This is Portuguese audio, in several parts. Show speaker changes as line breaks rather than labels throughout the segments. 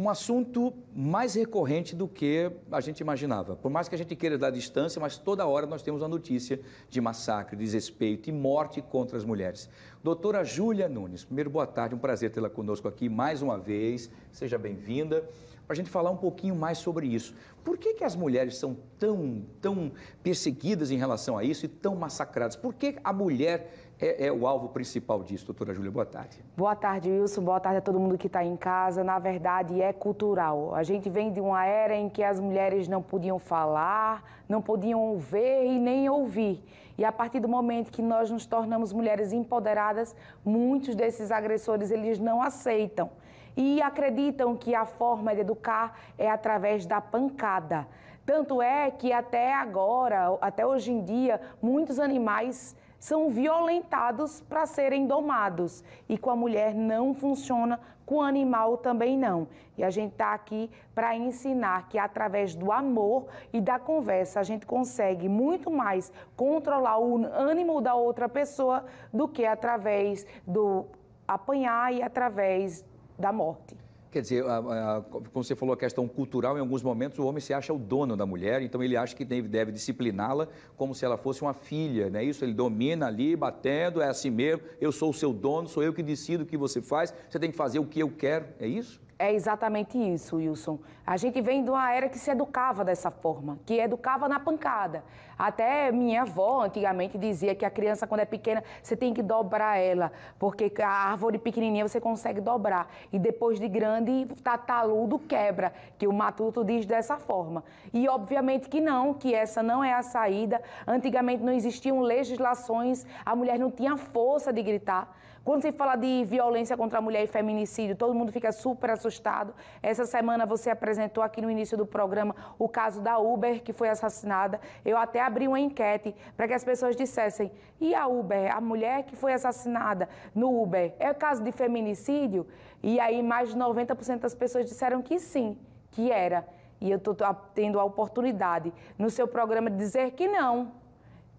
um assunto mais recorrente do que a gente imaginava. Por mais que a gente queira dar distância, mas toda hora nós temos a notícia de massacre, desrespeito e morte contra as mulheres. Doutora Júlia Nunes, primeiro boa tarde, um prazer tê-la conosco aqui mais uma vez. Seja bem-vinda para a gente falar um pouquinho mais sobre isso. Por que, que as mulheres são tão, tão perseguidas em relação a isso e tão massacradas? Por que a mulher é, é, o alvo principal disso, doutora Júlia. Boa tarde.
Boa tarde, Wilson. Boa tarde a todo mundo que está em casa. Na verdade, é cultural. A gente vem de uma era em que as mulheres não podiam falar, não podiam ver e nem ouvir. E a partir do momento que nós nos tornamos mulheres empoderadas, muitos desses agressores eles não aceitam e acreditam que a forma de educar é através da pancada. Tanto é que até agora, até hoje em dia, muitos animais são violentados para serem domados. E com a mulher não funciona, com o animal também não. E a gente está aqui para ensinar que através do amor e da conversa a gente consegue muito mais controlar o ânimo da outra pessoa do que através do apanhar e através da
morte. Quer dizer, a, a, como você falou, a questão cultural, em alguns momentos o homem se acha o dono da mulher, então ele acha que deve, deve discipliná-la como se ela fosse uma filha, né? Isso ele domina ali, batendo, é assim mesmo, eu sou o seu dono, sou eu que decido o que você faz, você tem que fazer o que eu quero, é isso?
É exatamente isso, Wilson. A gente vem de uma era que se educava dessa forma, que educava na pancada. Até minha avó antigamente dizia que a criança, quando é pequena, você tem que dobrar ela, porque a árvore pequenininha você consegue dobrar. E depois de grande, tataludo quebra, que o matuto diz dessa forma. E obviamente que não, que essa não é a saída. Antigamente não existiam legislações, a mulher não tinha força de gritar. Quando se fala de violência contra a mulher e feminicídio, todo mundo fica super assustado. Essa semana você apresentou aqui no início do programa o caso da Uber, que foi assassinada. Eu até abri uma enquete para que as pessoas dissessem: e a Uber, a mulher que foi assassinada no Uber, é caso de feminicídio? E aí mais de 90% das pessoas disseram que sim, que era. E eu estou tendo a oportunidade no seu programa de dizer que não,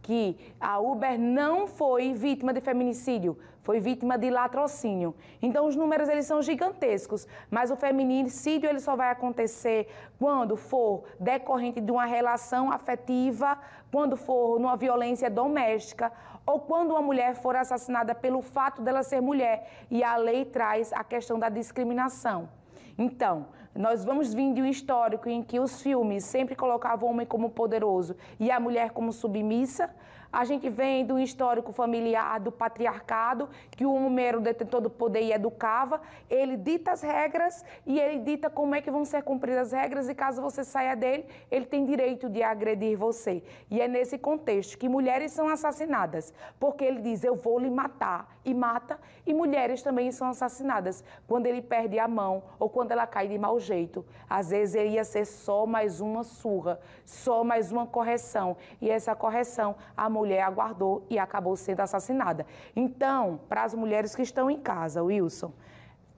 que a Uber não foi vítima de feminicídio, foi vítima de latrocínio. Então os números eles são gigantescos, mas o feminicídio ele só vai acontecer quando for decorrente de uma relação afetiva, quando for numa violência doméstica ou quando uma mulher for assassinada pelo fato dela ser mulher. E a lei traz a questão da discriminação. Então, nós vamos vir de um histórico em que os filmes sempre colocavam o homem como poderoso e a mulher como submissa a gente vem do histórico familiar do patriarcado, que o homem era o detentor do poder e educava. Ele dita as regras e ele dita como é que vão ser cumpridas as regras e caso você saia dele, ele tem direito de agredir você. E é nesse contexto que mulheres são assassinadas, porque ele diz: "Eu vou lhe matar" e mata, e mulheres também são assassinadas quando ele perde a mão ou quando ela cai de mau jeito. Às vezes ele ia ser só mais uma surra, só mais uma correção, e essa correção a mulher aguardou e acabou sendo assassinada. Então, para as mulheres que estão em casa, Wilson,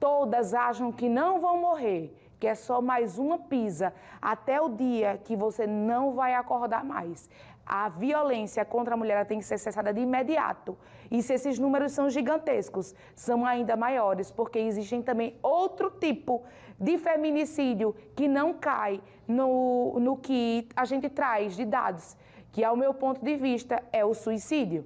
todas acham que não vão morrer, que é só mais uma pisa até o dia que você não vai acordar mais. A violência contra a mulher tem que ser cessada de imediato. E se esses números são gigantescos, são ainda maiores, porque existem também outro tipo de feminicídio que não cai no, no que a gente traz de dados que, ao meu ponto de vista, é o suicídio.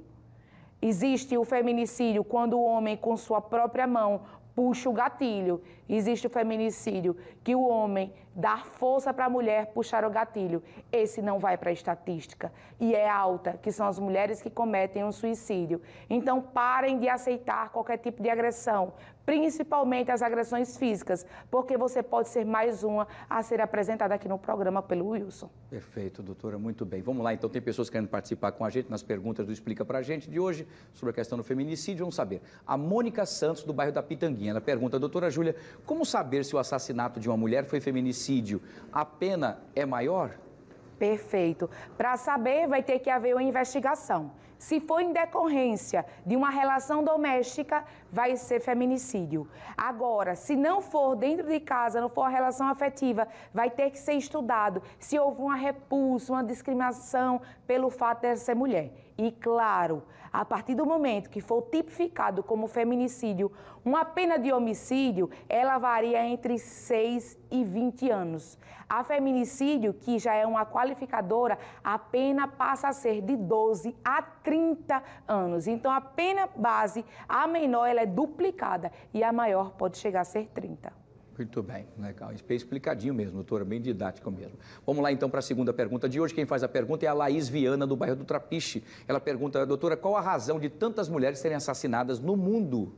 Existe o feminicídio quando o homem, com sua própria mão, puxa o gatilho. Existe o feminicídio, que o homem dá força para a mulher puxar o gatilho. Esse não vai para a estatística. E é alta, que são as mulheres que cometem um suicídio. Então, parem de aceitar qualquer tipo de agressão, principalmente as agressões físicas, porque você pode ser mais uma a ser apresentada aqui no programa pelo Wilson.
Perfeito, doutora, muito bem. Vamos lá, então, tem pessoas querendo participar com a gente nas perguntas do Explica Pra Gente de hoje sobre a questão do feminicídio. Vamos saber. A Mônica Santos, do bairro da Pitanguinha. Fabiana pergunta, doutora Júlia, como saber se o assassinato de uma mulher foi feminicídio? A pena é maior?
Perfeito. Para saber, vai ter que haver uma investigação. Se for em decorrência de uma relação doméstica, vai ser feminicídio. Agora, se não for dentro de casa, não for uma relação afetiva, vai ter que ser estudado se houve uma repulsa, uma discriminação pelo fato de ser mulher. E claro, a partir do momento que for tipificado como feminicídio, uma pena de homicídio, ela varia entre 6 e 20 anos. A feminicídio, que já é uma qualificadora, a pena passa a ser de 12 a 30 anos. Então a pena base, a menor, ela é duplicada e a maior pode chegar a ser 30.
Muito bem, legal. Explicadinho mesmo, doutora, bem didático mesmo. Vamos lá então para a segunda pergunta de hoje. Quem faz a pergunta é a Laís Viana, do bairro do Trapiche. Ela pergunta, doutora, qual a razão de tantas mulheres serem assassinadas no mundo?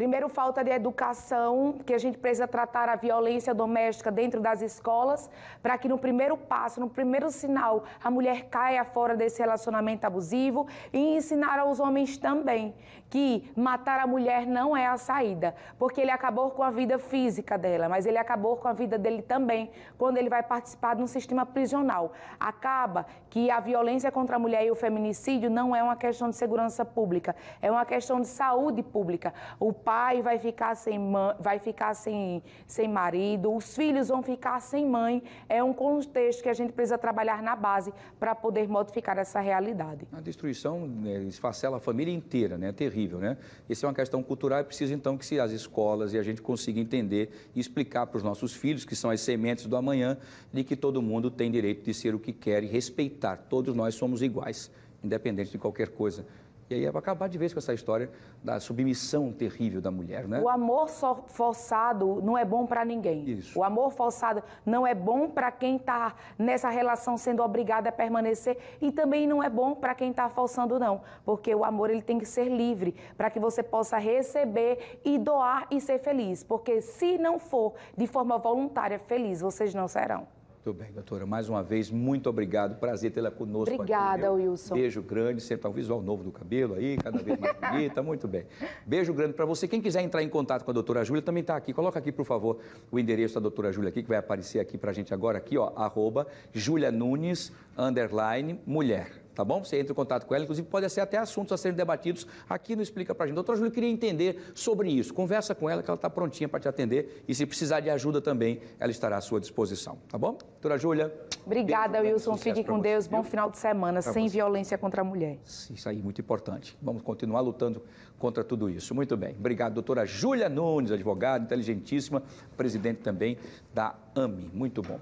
Primeiro, falta de educação, que a gente precisa tratar a violência doméstica dentro das escolas, para que no primeiro passo, no primeiro sinal, a mulher caia fora desse relacionamento abusivo e ensinar aos homens também que matar a mulher não é a saída, porque ele acabou com a vida física dela, mas ele acabou com a vida dele também quando ele vai participar de um sistema prisional. Acaba que a violência contra a mulher e o feminicídio não é uma questão de segurança pública, é uma questão de saúde pública. O pai vai ficar sem mãe, vai ficar sem, sem marido, os filhos vão ficar sem mãe. É um contexto que a gente precisa trabalhar na base para poder modificar essa realidade.
A destruição né, esfacela a família inteira, né? É terrível, né? Isso é uma questão cultural e precisa então que se as escolas e a gente consiga entender e explicar para os nossos filhos, que são as sementes do amanhã, de que todo mundo tem direito de ser o que quer e respeitar. Todos nós somos iguais, independente de qualquer coisa. E aí acabar de vez com essa história da submissão terrível da mulher, né? O
amor forçado não é bom para ninguém. Isso. O amor forçado não é bom para quem está nessa relação sendo obrigada a permanecer e também não é bom para quem está forçando não, porque o amor ele tem que ser livre para que você possa receber e doar e ser feliz, porque se não for de forma voluntária feliz, vocês não serão.
Muito bem, doutora. Mais uma vez, muito obrigado. Prazer tê-la conosco. Obrigada, aqui, Wilson. Beijo grande. Sempre tá um visual novo do cabelo aí, cada vez mais bonita. Muito bem. Beijo grande para você. Quem quiser entrar em contato com a doutora Júlia, também está aqui. Coloca aqui, por favor, o endereço da doutora Júlia aqui, que vai aparecer aqui para a gente agora, aqui, ó, arroba Júlia Nunes, underline, mulher tá bom? Você entra em contato com ela, inclusive pode ser até assuntos a serem debatidos aqui no Explica Pra Gente. Doutora Júlia, eu queria entender sobre isso. Conversa com ela que ela está prontinha para te atender e se precisar de ajuda também, ela estará à sua disposição, tá bom? Doutora Júlia.
Obrigada, Wilson. Fique com Deus. Bom final de semana, pra sem você. violência contra a mulher.
Isso aí, muito importante. Vamos continuar lutando contra tudo isso. Muito bem. Obrigado, doutora Júlia Nunes, advogada, inteligentíssima, presidente também da AMI. Muito bom.